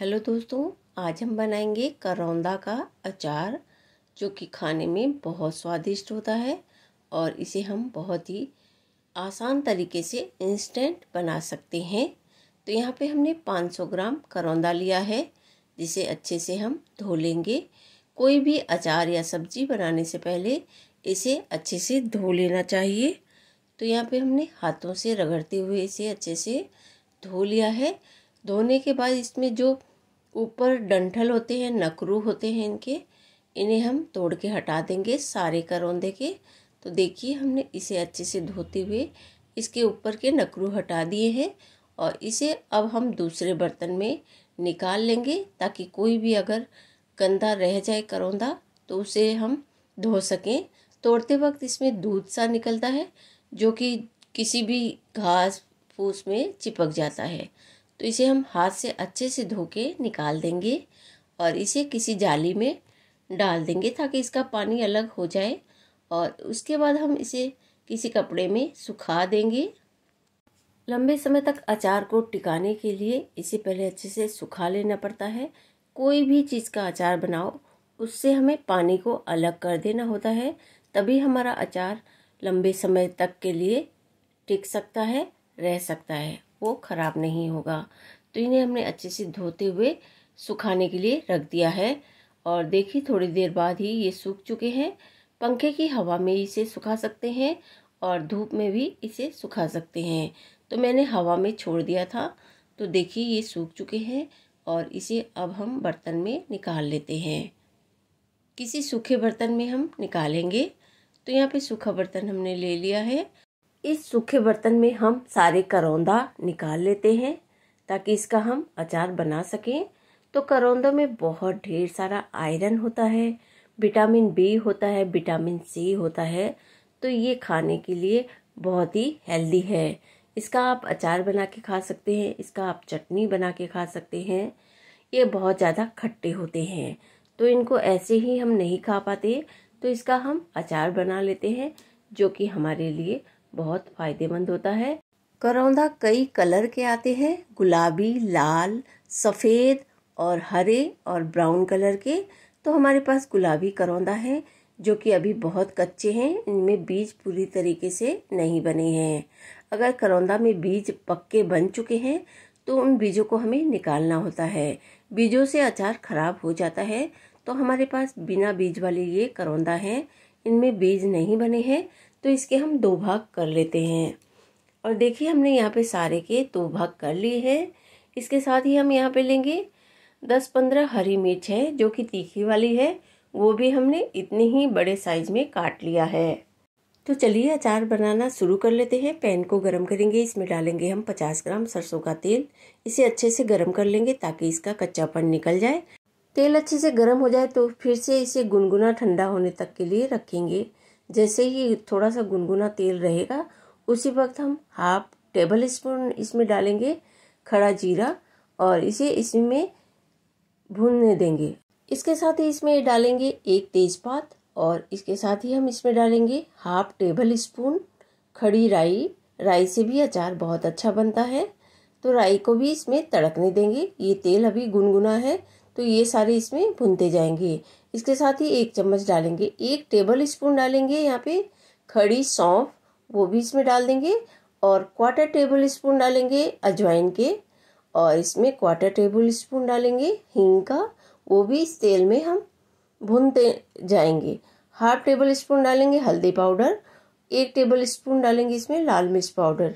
hello दोस्तों आज हम बनाएंगे करौंदा का अचार जो कि खाने में बहुत स्वादिष्ट होता है और इसे हम बहुत ही आसान तरीके से इंस्टेंट बना सकते हैं तो यहाँ पे हमने 500 ग्राम करौंदा लिया है जिसे अच्छे से हम धो लेंगे कोई भी अचार या सब्जी बनाने से पहले इसे अच्छे से धो लेना चाहिए तो यहाँ पे हमने हाथों से रगड़ते हुए इसे अच्छे से धो लिया है धोने के बाद इसमें जो ऊपर डंठल होते हैं नकरू होते हैं इनके इन्हें हम तोड़ के हटा देंगे सारे करौंदे के तो देखिए हमने इसे अच्छे से धोते हुए इसके ऊपर के नकरू हटा दिए हैं और इसे अब हम दूसरे बर्तन में निकाल लेंगे ताकि कोई भी अगर गंदा रह जाए करौंदा तो उसे हम धो सकें तोड़ते वक्त इसमें दूध सा निकलता है जो कि किसी भी घास फूस में चिपक जाता है तो इसे हम हाथ से अच्छे से धो के निकाल देंगे और इसे किसी जाली में डाल देंगे ताकि इसका पानी अलग हो जाए और उसके बाद हम इसे किसी कपड़े में सुखा देंगे लंबे समय तक अचार को टिकाने के लिए इसे पहले अच्छे से सुखा लेना पड़ता है कोई भी चीज़ का अचार बनाओ उससे हमें पानी को अलग कर देना होता है तभी हमारा अचार लंबे समय तक के लिए टिक सकता है रह सकता है वो ख़राब नहीं होगा तो इन्हें हमने अच्छे से धोते हुए सुखाने के लिए रख दिया है और देखिए थोड़ी देर बाद ही ये सूख चुके हैं पंखे की हवा में इसे सुखा सकते हैं और धूप में भी इसे सुखा सकते हैं तो मैंने हवा में छोड़ दिया था तो देखिए ये सूख चुके हैं और इसे अब हम बर्तन में निकाल लेते हैं किसी सूखे बर्तन में हम निकालेंगे तो यहाँ पे सूखा बर्तन हमने ले लिया है इस सूखे बर्तन में हम सारे करौंदा निकाल लेते हैं ताकि इसका हम अचार बना सकें तो करौंदों में बहुत ढेर सारा आयरन होता है विटामिन बी होता है विटामिन सी होता है तो ये खाने के लिए बहुत ही हेल्दी है इसका आप अचार बना के खा सकते हैं इसका आप चटनी बना के खा सकते हैं ये बहुत ज़्यादा खट्टे होते हैं तो इनको ऐसे ही हम नहीं खा पाते तो इसका हम अचार बना लेते हैं जो कि हमारे लिए बहुत फायदेमंद होता है करौंदा कई कलर के आते हैं गुलाबी लाल सफ़ेद और हरे और ब्राउन कलर के तो हमारे पास गुलाबी करौंदा है जो कि अभी बहुत कच्चे हैं इनमें बीज पूरी तरीके से नहीं बने हैं अगर करौंदा में बीज पक्के बन चुके हैं तो उन बीजों को हमें निकालना होता है बीजों से अचार खराब हो जाता है तो हमारे पास बिना बीज वाले ये करौंदा हैं इनमें बीज नहीं बने हैं तो इसके हम दो भाग कर लेते हैं और देखिए हमने यहाँ पे सारे के दो भाग कर लिए हैं इसके साथ ही हम यहाँ पे लेंगे दस पंद्रह हरी मिर्च है जो कि तीखी वाली है वो भी हमने इतने ही बड़े साइज में काट लिया है तो चलिए अचार बनाना शुरू कर लेते हैं पैन को गरम करेंगे इसमें डालेंगे हम 50 ग्राम सरसों का तेल इसे अच्छे से गरम कर लेंगे ताकि इसका कच्चापन निकल जाए तेल अच्छे से गर्म हो जाए तो फिर से इसे गुनगुना ठंडा होने तक के लिए रखेंगे जैसे ही थोड़ा सा गुनगुना तेल रहेगा उसी वक्त हम हाफ टेबल स्पून इसमें डालेंगे खड़ा जीरा और इसे इसमें भूनने देंगे इसके साथ ही इसमें डालेंगे एक तेज़पात और इसके साथ ही हम इसमें डालेंगे हाफ टेबल स्पून खड़ी राई राई से भी अचार बहुत अच्छा बनता है तो राई को भी इसमें तड़कने देंगे ये तेल अभी गुनगुना है तो ये सारे इसमें भुनते जाएंगे इसके साथ ही एक चम्मच डालेंगे एक टेबल स्पून डालेंगे यहाँ पे खड़ी सौंफ वो भी इसमें डाल देंगे और क्वार्टर टेबल स्पून डालेंगे अजवाइन के और इसमें क्वार्टर टेबल स्पून डालेंगे हींग का वो भी इस तेल में हम भूनते जाएंगे हाफ टेबल स्पून डालेंगे हल्दी पाउडर एक टेबल स्पून डालेंगे इसमें लाल मिर्च पाउडर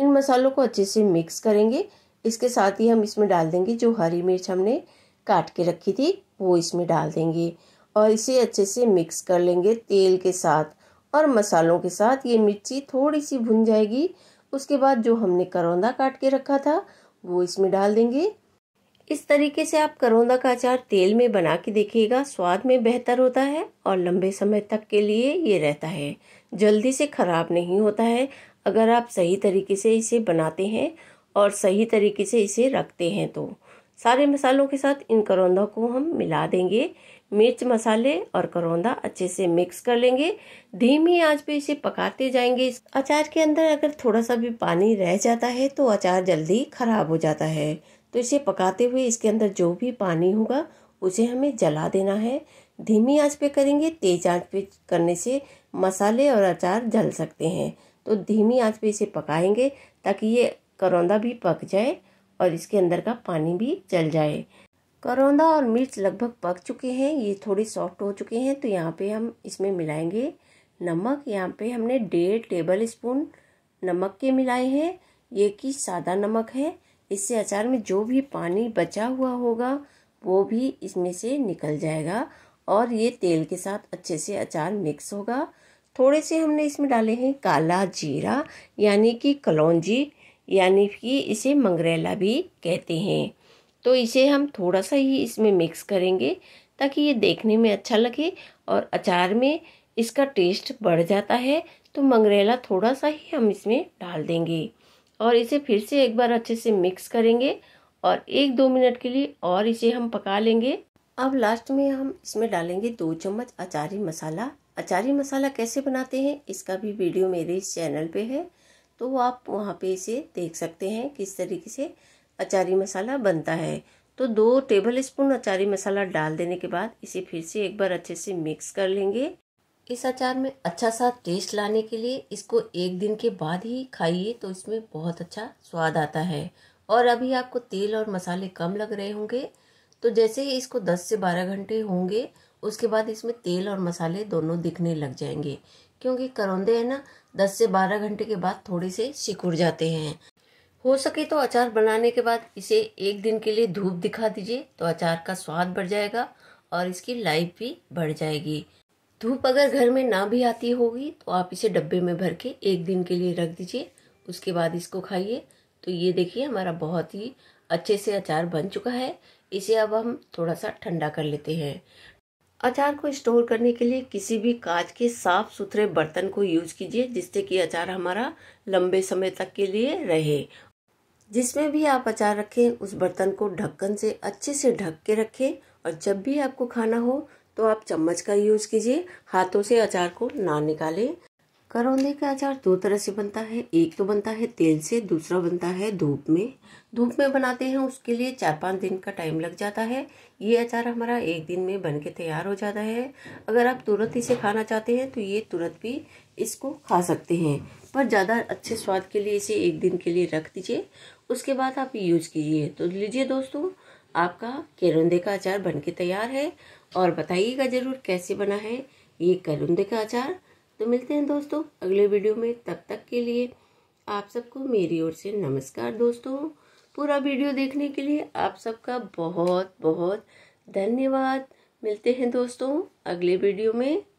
इन मसालों को अच्छे से मिक्स करेंगे इसके साथ ही हम इसमें डाल देंगे जो हरी मिर्च हमने काट के रखी थी वो इसमें डाल देंगे और इसे अच्छे से मिक्स कर लेंगे तेल के साथ और मसालों के साथ ये मिर्ची थोड़ी सी भुन जाएगी उसके बाद जो हमने करौंदा काट के रखा था वो इसमें डाल देंगे इस तरीके से आप करौंदा का अचार तेल में बना के देखिएगा स्वाद में बेहतर होता है और लंबे समय तक के लिए ये रहता है जल्दी से ख़राब नहीं होता है अगर आप सही तरीके से इसे बनाते हैं और सही तरीके से इसे रखते हैं तो सारे मसालों के साथ इन करौंदा को हम मिला देंगे मिर्च मसाले और करौंदा अच्छे से मिक्स कर लेंगे धीमी आंच पे इसे पकाते जाएंगे अचार के अंदर अगर थोड़ा सा भी पानी रह जाता है तो अचार जल्दी खराब हो जाता है तो इसे पकाते हुए इसके अंदर जो भी पानी होगा उसे हमें जला देना है धीमी आंच पे करेंगे तेज आंच पे करने से मसाले और अचार जल सकते हैं तो धीमी आंच पे इसे पकाएंगे ताकि ये करौंदा भी पक जाए और इसके अंदर का पानी भी चल जाए करौंदा और मिर्च लगभग पक चुके हैं ये थोड़ी सॉफ्ट हो चुके हैं तो यहाँ पे हम इसमें मिलाएंगे नमक यहाँ पे हमने डेढ़ टेबल स्पून नमक के मिलाए हैं ये कि सादा नमक है इससे अचार में जो भी पानी बचा हुआ होगा वो भी इसमें से निकल जाएगा और ये तेल के साथ अच्छे से अचार मिक्स होगा थोड़े से हमने इसमें डाले हैं काला जीरा यानी कि कलौजी यानी कि इसे मंगरेला भी कहते हैं तो इसे हम थोड़ा सा ही इसमें मिक्स करेंगे ताकि ये देखने में अच्छा लगे और अचार में इसका टेस्ट बढ़ जाता है तो मंगरेला थोड़ा सा ही हम इसमें डाल देंगे और इसे फिर से एक बार अच्छे से मिक्स करेंगे और एक दो मिनट के लिए और इसे हम पका लेंगे अब लास्ट में हम इसमें डालेंगे दो चम्मच अचारी मसाला अचारी मसाला कैसे बनाते हैं इसका भी वीडियो मेरे इस चैनल पे है तो वो आप वहाँ पे इसे देख सकते हैं किस तरीके से अचारी मसाला बनता है तो दो टेबल स्पून अचारी मसाला डाल देने के बाद इसे फिर से एक बार अच्छे से मिक्स कर लेंगे इस अचार में अच्छा सा टेस्ट लाने के लिए इसको एक दिन के बाद ही खाइए तो इसमें बहुत अच्छा स्वाद आता है और अभी आपको तेल और मसाले कम लग रहे होंगे तो जैसे ही इसको 10 से 12 घंटे होंगे उसके बाद इसमें तेल और मसाले दोनों दिखने लग जाएंगे क्योंकि करौंदे हैं ना दस से बारह घंटे के बाद थोड़े से सिकुड़ जाते हैं हो सके तो अचार बनाने के बाद इसे एक दिन के लिए धूप दिखा दीजिए तो अचार का स्वाद बढ़ जाएगा और इसकी लाइफ भी बढ़ जाएगी धूप अगर घर में ना भी आती होगी तो आप इसे डब्बे में भर के एक दिन के लिए रख दीजिए उसके बाद इसको खाइए तो ये देखिए हमारा बहुत ही अच्छे से अचार बन चुका है इसे अब हम थोड़ा सा ठंडा कर लेते हैं अचार को स्टोर करने के लिए किसी भी कांच के साफ सुथरे बर्तन को यूज कीजिए जिससे कि अचार हमारा लंबे समय तक के लिए रहे जिसमें भी आप अचार रखें उस बर्तन को ढक्कन से अच्छे से ढक के रखें और जब भी आपको खाना हो तो आप चम्मच का यूज कीजिए हाथों से अचार को ना निकालें करौंदे का अचार दो तरह से बनता है एक तो बनता है तेल से दूसरा बनता है धूप में धूप में बनाते हैं उसके लिए चार पाँच दिन का टाइम लग जाता है ये अचार हमारा एक दिन में बन के तैयार हो जाता है अगर आप तुरंत इसे खाना चाहते हैं तो ये तुरंत भी इसको खा सकते हैं पर ज़्यादा अच्छे स्वाद के लिए इसे एक दिन के लिए रख दीजिए उसके बाद आप यूज कीजिए तो लीजिए दोस्तों आपका करौंदे का अचार बन के तैयार है और बताइएगा ज़रूर कैसे बना है ये करुंदे का अचार तो मिलते हैं दोस्तों अगले वीडियो में तब तक के लिए आप सबको मेरी ओर से नमस्कार दोस्तों पूरा वीडियो देखने के लिए आप सबका बहुत बहुत धन्यवाद मिलते हैं दोस्तों अगले वीडियो में